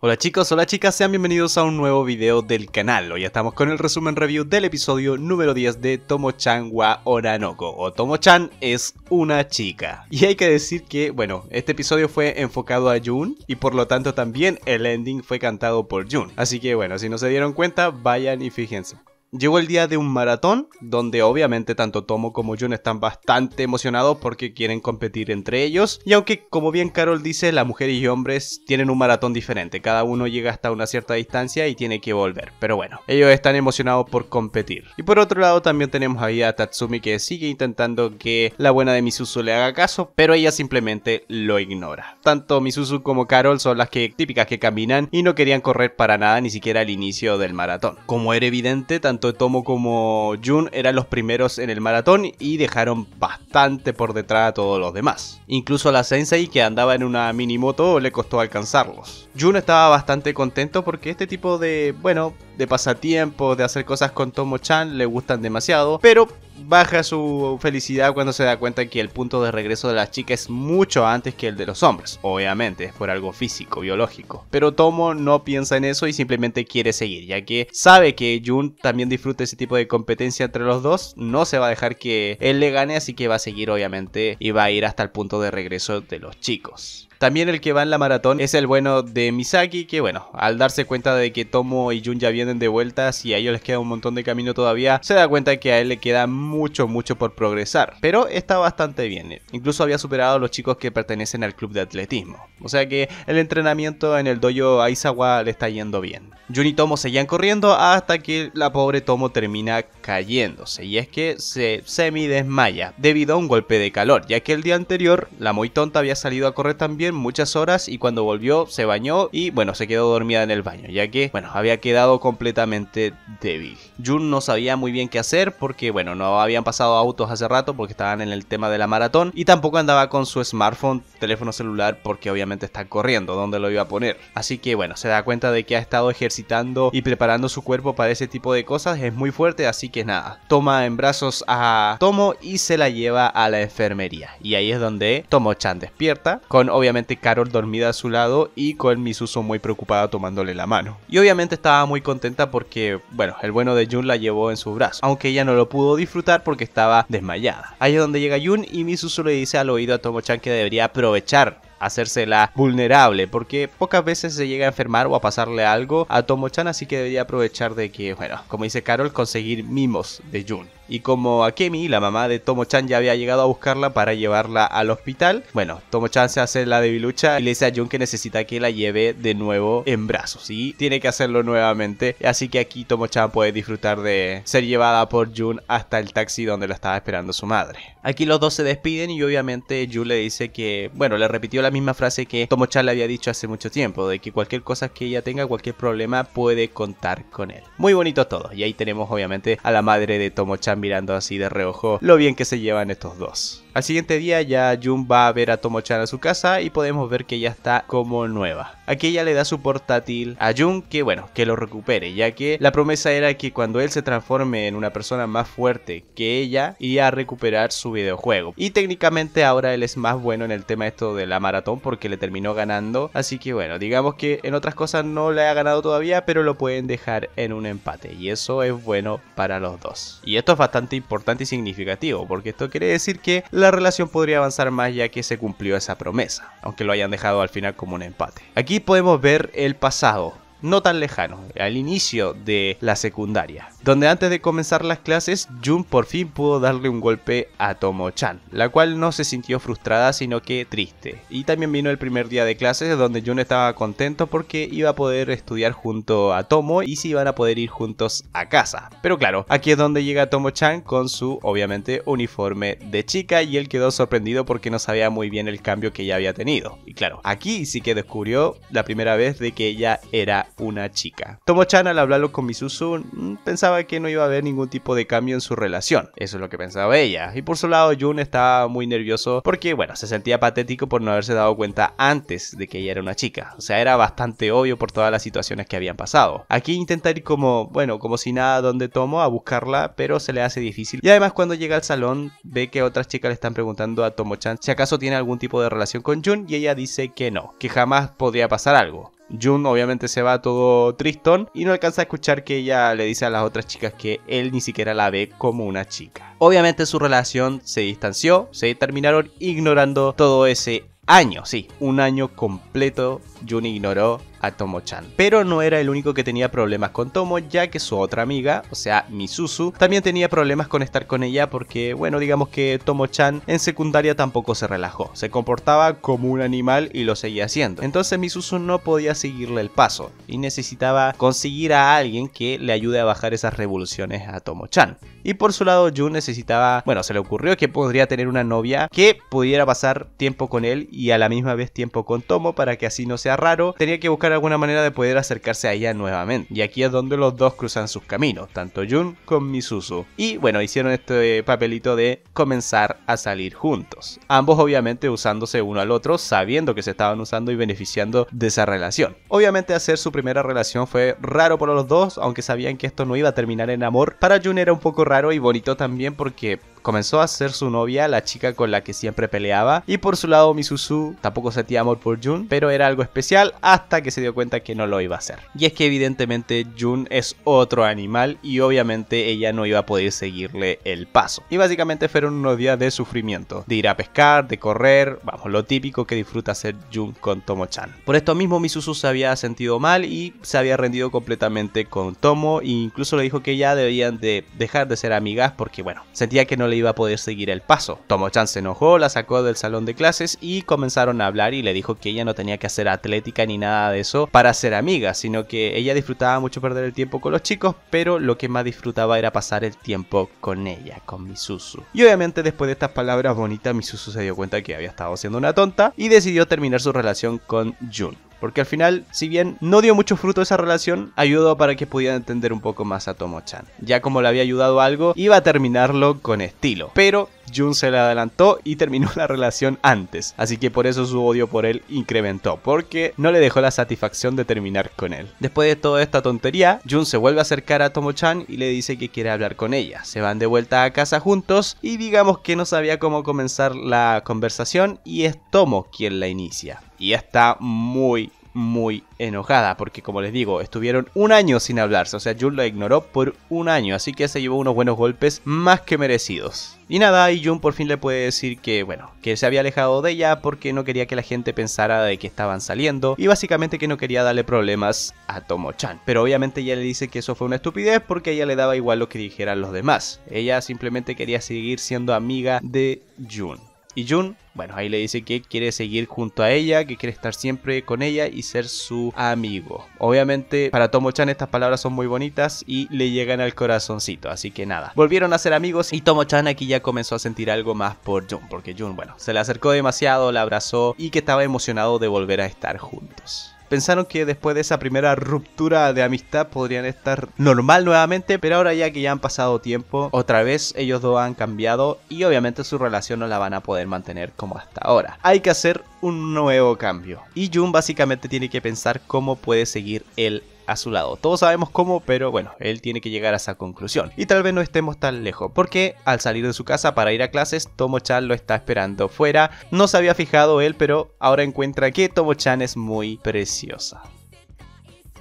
Hola chicos, hola chicas, sean bienvenidos a un nuevo video del canal. Hoy estamos con el resumen review del episodio número 10 de Tomo-chan wa Oranoko, o Tomo-chan es una chica. Y hay que decir que, bueno, este episodio fue enfocado a Jun, y por lo tanto también el ending fue cantado por Jun. Así que bueno, si no se dieron cuenta, vayan y fíjense. Llegó el día de un maratón, donde obviamente tanto Tomo como Jun están bastante emocionados porque quieren competir entre ellos. Y aunque, como bien Carol dice, las mujeres y hombres tienen un maratón diferente. Cada uno llega hasta una cierta distancia y tiene que volver. Pero bueno, ellos están emocionados por competir. Y por otro lado, también tenemos ahí a Tatsumi que sigue intentando que la buena de Misuzu le haga caso, pero ella simplemente lo ignora. Tanto Misuzu como Carol son las que típicas que caminan y no querían correr para nada, ni siquiera al inicio del maratón. Como era evidente, tanto tanto Tomo como Jun eran los primeros en el maratón y dejaron bastante por detrás a todos los demás. Incluso a la Sensei que andaba en una mini moto le costó alcanzarlos. Jun estaba bastante contento porque este tipo de, bueno, de pasatiempos, de hacer cosas con Tomo-chan, le gustan demasiado, pero baja su felicidad cuando se da cuenta que el punto de regreso de las chicas es mucho antes que el de los hombres. Obviamente, es por algo físico, biológico. Pero Tomo no piensa en eso y simplemente quiere seguir, ya que sabe que Jun también disfruta ese tipo de competencia entre los dos. No se va a dejar que él le gane, así que va a seguir obviamente y va a ir hasta el punto de regreso de los chicos. También el que va en la maratón es el bueno de Misaki, que bueno, al darse cuenta de que Tomo y Jun ya vienen de vueltas y a ellos les queda un montón de camino todavía, se da cuenta que a él le queda mucho, mucho por progresar. Pero está bastante bien. Incluso había superado a los chicos que pertenecen al club de atletismo. O sea que el entrenamiento en el dojo Aizawa le está yendo bien. Jun y Tomo seguían corriendo hasta que la pobre Tomo termina cayéndose. Y es que se semi desmaya debido a un golpe de calor, ya que el día anterior la muy tonta había salido a correr también muchas horas y cuando volvió se bañó y bueno, se quedó dormida en el baño, ya que bueno, había quedado completamente débil. Jun no sabía muy bien qué hacer porque bueno, no habían pasado autos hace rato porque estaban en el tema de la maratón y tampoco andaba con su smartphone, teléfono celular porque obviamente está corriendo, dónde lo iba a poner. Así que bueno, se da cuenta de que ha estado ejercitando y preparando su cuerpo para ese tipo de cosas, es muy fuerte, así que nada, toma en brazos a Tomo y se la lleva a la enfermería. Y ahí es donde Tomo-chan despierta con obviamente Carol dormida a su lado y con Misuso muy preocupada tomándole la mano. Y obviamente estaba muy contenta porque, bueno, el bueno de Jun la llevó en su brazo. aunque ella no lo pudo disfrutar porque estaba desmayada. Ahí es donde llega Jun y Misuso le dice al oído a Tomo-chan que debería aprovechar hacérsela vulnerable, porque pocas veces se llega a enfermar o a pasarle algo a Tomo-chan, así que debería aprovechar de que, bueno, como dice Carol, conseguir mimos de Jun y como Akemi, la mamá de Tomo-chan, ya había llegado a buscarla para llevarla al hospital, bueno, Tomo-chan se hace la debilucha y le dice a Jun que necesita que la lleve de nuevo en brazos y tiene que hacerlo nuevamente, así que aquí Tomo-chan puede disfrutar de ser llevada por Jun hasta el taxi donde la estaba esperando su madre. Aquí los dos se despiden y obviamente Jun le dice que, bueno, le repitió la misma frase que Tomo-chan le había dicho hace mucho tiempo, de que cualquier cosa que ella tenga, cualquier problema, puede contar con él. Muy bonito todo, y ahí tenemos obviamente a la madre de Tomo-chan mirando así de reojo lo bien que se llevan estos dos. Al siguiente día ya Jun va a ver a Tomo-chan a su casa y podemos ver que ya está como nueva. Aquí ella le da su portátil a Jun que bueno, que lo recupere, ya que la promesa era que cuando él se transforme en una persona más fuerte que ella, iría a recuperar su videojuego. Y técnicamente ahora él es más bueno en el tema esto de la maratón porque le terminó ganando, así que bueno, digamos que en otras cosas no le ha ganado todavía, pero lo pueden dejar en un empate y eso es bueno para los dos. Y esto es bastante importante y significativo porque esto quiere decir que la relación podría avanzar más ya que se cumplió esa promesa, aunque lo hayan dejado al final como un empate. Aquí podemos ver el pasado, no tan lejano, al inicio de la secundaria, donde antes de comenzar las clases, Jun por fin pudo darle un golpe a Tomo-chan, la cual no se sintió frustrada sino que triste. Y también vino el primer día de clases donde Jun estaba contento porque iba a poder estudiar junto a Tomo y si iban a poder ir juntos a casa. Pero claro, aquí es donde llega Tomo-chan con su obviamente uniforme de chica y él quedó sorprendido porque no sabía muy bien el cambio que ella había tenido. Y claro, aquí sí que descubrió la primera vez de que ella era una chica. Tomo-chan al hablarlo con Misuzu mm, pensaba que no iba a haber ningún tipo de cambio en su relación. Eso es lo que pensaba ella. Y por su lado Jun estaba muy nervioso porque bueno, se sentía patético por no haberse dado cuenta antes de que ella era una chica. O sea, era bastante obvio por todas las situaciones que habían pasado. Aquí intenta ir como, bueno, como si nada donde Tomo a buscarla, pero se le hace difícil. Y además cuando llega al salón ve que otras chicas le están preguntando a Tomo-chan si acaso tiene algún tipo de relación con Jun y ella dice que no, que jamás podría pasar algo. Jun obviamente se va todo tristón y no alcanza a escuchar que ella le dice a las otras chicas que él ni siquiera la ve como una chica. Obviamente su relación se distanció, se terminaron ignorando todo ese año, sí, un año completo Jun ignoró a Tomo-chan. Pero no era el único que tenía problemas con Tomo, ya que su otra amiga, o sea, Misuzu, también tenía problemas con estar con ella porque, bueno, digamos que Tomo-chan en secundaria tampoco se relajó, se comportaba como un animal y lo seguía haciendo. Entonces Misuzu no podía seguirle el paso y necesitaba conseguir a alguien que le ayude a bajar esas revoluciones a Tomo-chan. Y por su lado, Jun necesitaba, bueno, se le ocurrió que podría tener una novia que pudiera pasar tiempo con él y a la misma vez tiempo con Tomo para que así no sea raro. Tenía que buscar alguna manera de poder acercarse a ella nuevamente. Y aquí es donde los dos cruzan sus caminos, tanto Jun con Misuzu. Y bueno, hicieron este papelito de comenzar a salir juntos. Ambos obviamente usándose uno al otro, sabiendo que se estaban usando y beneficiando de esa relación. Obviamente hacer su primera relación fue raro para los dos, aunque sabían que esto no iba a terminar en amor. Para Jun era un poco raro y bonito también porque comenzó a ser su novia, la chica con la que siempre peleaba. Y por su lado, Misuzu tampoco sentía amor por Jun, pero era algo especial hasta que se dio cuenta que no lo iba a hacer. Y es que evidentemente Jun es otro animal y obviamente ella no iba a poder seguirle el paso. Y básicamente fueron unos días de sufrimiento, de ir a pescar, de correr, vamos, lo típico que disfruta hacer Jun con Tomo-chan. Por esto mismo Misuzu se había sentido mal y se había rendido completamente con Tomo e incluso le dijo que ya debían de dejar de ser amigas porque bueno, sentía que no le iba a poder seguir el paso. tomo se enojó, la sacó del salón de clases y comenzaron a hablar y le dijo que ella no tenía que hacer atlética ni nada de eso para ser amiga, sino que ella disfrutaba mucho perder el tiempo con los chicos, pero lo que más disfrutaba era pasar el tiempo con ella, con Misuzu. Y obviamente después de estas palabras bonitas, Misuzu se dio cuenta que había estado siendo una tonta y decidió terminar su relación con Jun. Porque al final, si bien no dio mucho fruto esa relación, ayudó para que pudiera entender un poco más a Tomo-chan. Ya como le había ayudado algo, iba a terminarlo con estilo. Pero Jun se le adelantó y terminó la relación antes, así que por eso su odio por él incrementó, porque no le dejó la satisfacción de terminar con él. Después de toda esta tontería, Jun se vuelve a acercar a Tomo-chan y le dice que quiere hablar con ella. Se van de vuelta a casa juntos y digamos que no sabía cómo comenzar la conversación y es Tomo quien la inicia. Y está muy muy enojada, porque como les digo, estuvieron un año sin hablarse, o sea, Jun la ignoró por un año, así que se llevó unos buenos golpes más que merecidos. Y nada, y Jun por fin le puede decir que, bueno, que se había alejado de ella porque no quería que la gente pensara de que estaban saliendo y básicamente que no quería darle problemas a Tomo-chan. Pero obviamente ella le dice que eso fue una estupidez porque a ella le daba igual lo que dijeran los demás. Ella simplemente quería seguir siendo amiga de Jun. Y Jun, bueno, ahí le dice que quiere seguir junto a ella, que quiere estar siempre con ella y ser su amigo. Obviamente, para Tomo-chan estas palabras son muy bonitas y le llegan al corazoncito, así que nada. Volvieron a ser amigos y Tomo-chan aquí ya comenzó a sentir algo más por Jun, porque Jun, bueno, se le acercó demasiado, la abrazó y que estaba emocionado de volver a estar juntos pensaron que después de esa primera ruptura de amistad podrían estar normal nuevamente, pero ahora ya que ya han pasado tiempo, otra vez ellos dos han cambiado y obviamente su relación no la van a poder mantener como hasta ahora. Hay que hacer un nuevo cambio. Y Jun básicamente tiene que pensar cómo puede seguir el a su lado. Todos sabemos cómo, pero bueno, él tiene que llegar a esa conclusión. Y tal vez no estemos tan lejos, porque al salir de su casa para ir a clases, Tomo-chan lo está esperando fuera. No se había fijado él, pero ahora encuentra que Tomo-chan es muy preciosa.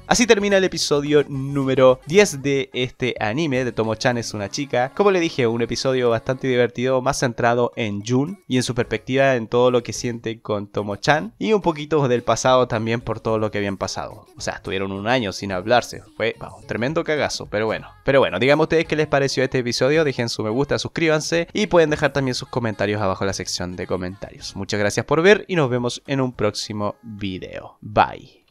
Así termina el episodio número 10 de este anime de Tomo-chan es una chica. Como le dije, un episodio bastante divertido, más centrado en Jun y en su perspectiva en todo lo que siente con Tomo-chan y un poquito del pasado también por todo lo que habían pasado. O sea, estuvieron un año sin hablarse. Fue, un tremendo cagazo, pero bueno. Pero bueno, díganme ustedes qué les pareció este episodio, dejen su me gusta, suscríbanse y pueden dejar también sus comentarios abajo en la sección de comentarios. Muchas gracias por ver y nos vemos en un próximo video. Bye.